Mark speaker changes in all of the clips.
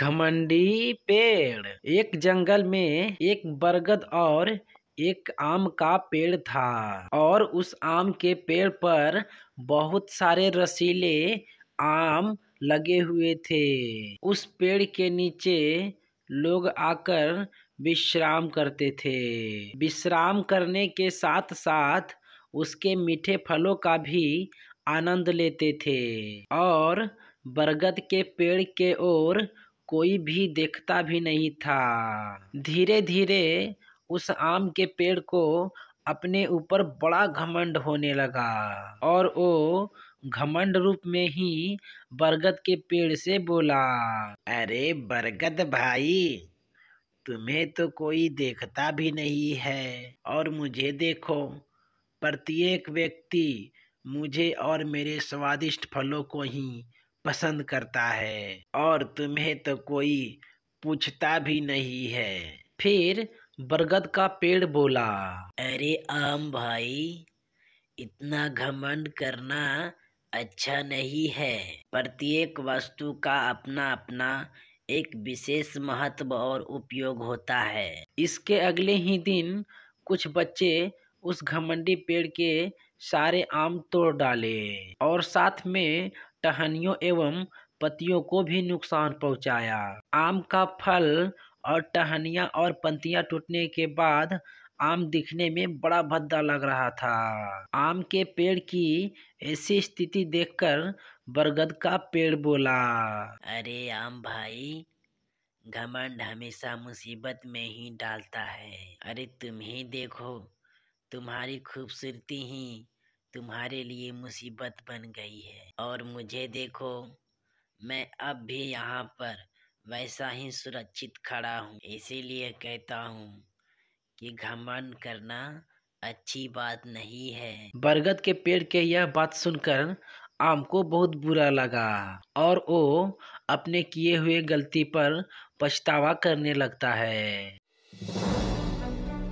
Speaker 1: घमंडी पेड़ एक जंगल में एक बरगद और एक आम का पेड़ था और उस आम के पेड़ पर बहुत सारे रसीले आम लगे हुए थे उस पेड़ के नीचे लोग आकर विश्राम करते थे विश्राम करने के साथ साथ उसके मीठे फलों का भी आनंद लेते थे और बरगद के पेड़ के ओर कोई भी देखता भी नहीं था धीरे धीरे उस आम के पेड़ को अपने ऊपर बड़ा घमंड होने लगा और वो घमंड रूप में ही बरगद के पेड़ से बोला अरे बरगद भाई तुम्हें तो कोई देखता भी नहीं है और मुझे देखो प्रत्येक व्यक्ति मुझे और मेरे स्वादिष्ट फलों को ही पसंद करता है और तुम्हें तो कोई पूछता भी नहीं है फिर बरगद का पेड़
Speaker 2: बोला अरे आम भाई इतना घमंड करना अच्छा नहीं है प्रत्येक वस्तु का अपना अपना एक विशेष महत्व और उपयोग होता है इसके अगले ही दिन
Speaker 1: कुछ बच्चे उस घमंडी पेड़ के सारे आम तोड़ डाले और साथ में टहनियों एवं पत्तियों को भी नुकसान पहुंचाया आम का फल और टहनिया और पंतियां टूटने के बाद आम दिखने में बड़ा भद्दा लग रहा था आम के पेड़ की ऐसी स्थिति देखकर बरगद का पेड़ बोला
Speaker 2: अरे आम भाई घमंड हमेशा मुसीबत में ही डालता है अरे तुम ही देखो तुम्हारी खूबसूरती ही तुम्हारे लिए मुसीबत बन गई है और मुझे देखो मैं अब भी यहाँ पर वैसा ही सुरक्षित खड़ा हूँ इसीलिए कहता हूँ कि घमंड करना अच्छी बात नहीं है
Speaker 1: बरगद के पेड़ के यह बात सुनकर आम को बहुत बुरा लगा और वो अपने किए हुए गलती पर पछतावा करने लगता है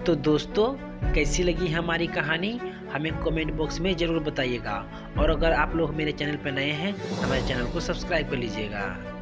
Speaker 1: तो दोस्तों कैसी लगी हमारी कहानी हमें कमेंट बॉक्स में ज़रूर बताइएगा और अगर आप लोग मेरे चैनल पर नए हैं तो हमारे चैनल को सब्सक्राइब कर लीजिएगा